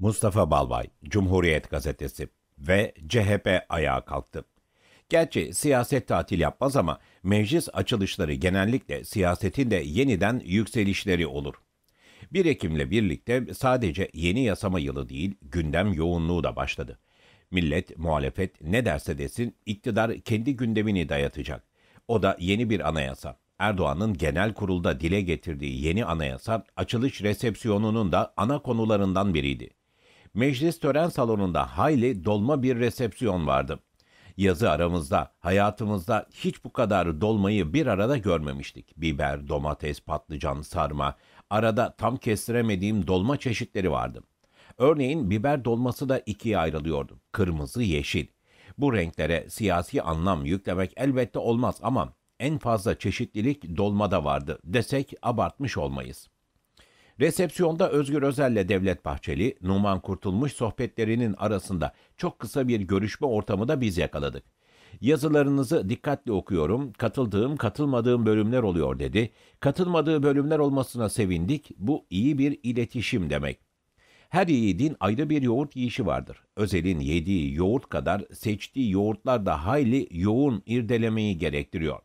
Mustafa Balbay, Cumhuriyet Gazetesi ve CHP ayağa kalktı. Gerçi siyaset tatil yapmaz ama meclis açılışları genellikle siyasetin de yeniden yükselişleri olur. 1 Ekim'le birlikte sadece yeni yasama yılı değil gündem yoğunluğu da başladı. Millet, muhalefet ne derse desin iktidar kendi gündemini dayatacak. O da yeni bir anayasa. Erdoğan'ın genel kurulda dile getirdiği yeni anayasa açılış resepsiyonunun da ana konularından biriydi. Meclis tören salonunda hayli dolma bir resepsiyon vardı. Yazı aramızda, hayatımızda hiç bu kadar dolmayı bir arada görmemiştik. Biber, domates, patlıcan, sarma, arada tam kestiremediğim dolma çeşitleri vardı. Örneğin biber dolması da ikiye ayrılıyordu. Kırmızı, yeşil. Bu renklere siyasi anlam yüklemek elbette olmaz ama en fazla çeşitlilik dolmada vardı desek abartmış olmayız.'' Resepsiyonda Özgür Özel'le Devlet Bahçeli, Numan Kurtulmuş sohbetlerinin arasında çok kısa bir görüşme ortamı da biz yakaladık. Yazılarınızı dikkatle okuyorum. Katıldığım, katılmadığım bölümler oluyor dedi. Katılmadığı bölümler olmasına sevindik. Bu iyi bir iletişim demek. Her yiğidin ayrı bir yoğurt yiyişi vardır. Özel'in yediği yoğurt kadar seçtiği yoğurtlar da hayli yoğun irdelemeyi gerektiriyor.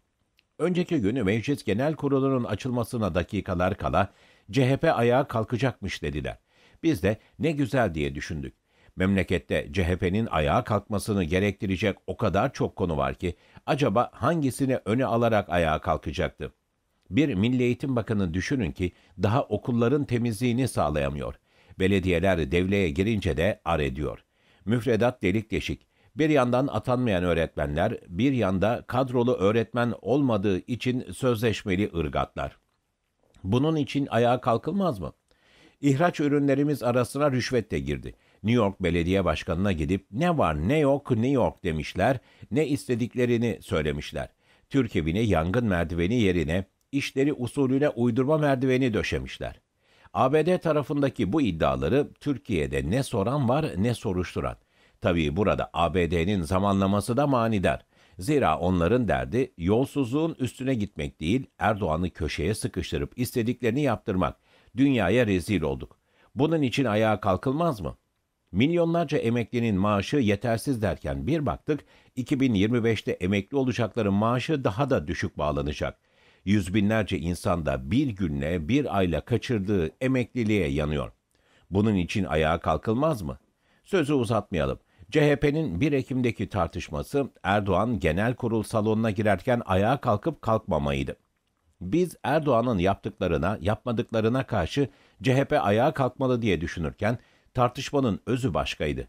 Önceki günü Meclis Genel Kurulu'nun açılmasına dakikalar kala CHP ayağa kalkacakmış dediler. Biz de ne güzel diye düşündük. Memlekette CHP'nin ayağa kalkmasını gerektirecek o kadar çok konu var ki acaba hangisini öne alarak ayağa kalkacaktı? Bir Milli Eğitim Bakanı düşünün ki daha okulların temizliğini sağlayamıyor. Belediyeler devreye girince de ar ediyor. Müfredat delik deşik. Bir yandan atanmayan öğretmenler, bir yanda kadrolu öğretmen olmadığı için sözleşmeli ırgatlar. Bunun için ayağa kalkılmaz mı? İhraç ürünlerimiz arasına rüşvet de girdi. New York Belediye Başkanı'na gidip ne var ne yok New York demişler, ne istediklerini söylemişler. Türkiye'ni yangın merdiveni yerine işleri usulüne uydurma merdiveni döşemişler. ABD tarafındaki bu iddiaları Türkiye'de ne soran var ne soruşturan. Tabii burada ABD'nin zamanlaması da manidar. Zira onların derdi yolsuzluğun üstüne gitmek değil, Erdoğan'ı köşeye sıkıştırıp istediklerini yaptırmak. Dünyaya rezil olduk. Bunun için ayağa kalkılmaz mı? Milyonlarca emeklinin maaşı yetersiz derken bir baktık, 2025'te emekli olacakların maaşı daha da düşük bağlanacak. Yüz binlerce insan da bir günle bir ayla kaçırdığı emekliliğe yanıyor. Bunun için ayağa kalkılmaz mı? Sözü uzatmayalım. CHP'nin 1 Ekim'deki tartışması Erdoğan genel kurul salonuna girerken ayağa kalkıp kalkmamaydı. Biz Erdoğan'ın yaptıklarına, yapmadıklarına karşı CHP ayağa kalkmalı diye düşünürken tartışmanın özü başkaydı.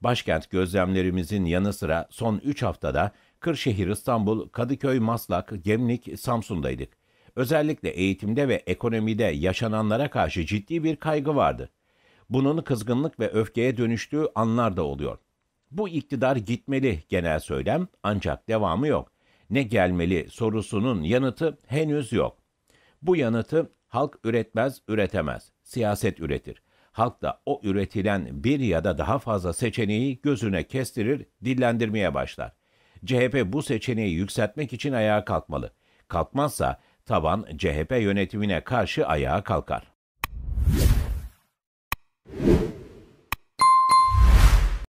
Başkent gözlemlerimizin yanı sıra son 3 haftada Kırşehir, İstanbul, Kadıköy, Maslak, Gemlik, Samsun'daydık. Özellikle eğitimde ve ekonomide yaşananlara karşı ciddi bir kaygı vardı. Bunun kızgınlık ve öfkeye dönüştüğü anlar da oluyor. Bu iktidar gitmeli genel söylem ancak devamı yok. Ne gelmeli sorusunun yanıtı henüz yok. Bu yanıtı halk üretmez, üretemez. Siyaset üretir. Halk da o üretilen bir ya da daha fazla seçeneği gözüne kestirir, dillendirmeye başlar. CHP bu seçeneği yükseltmek için ayağa kalkmalı. Kalkmazsa taban CHP yönetimine karşı ayağa kalkar.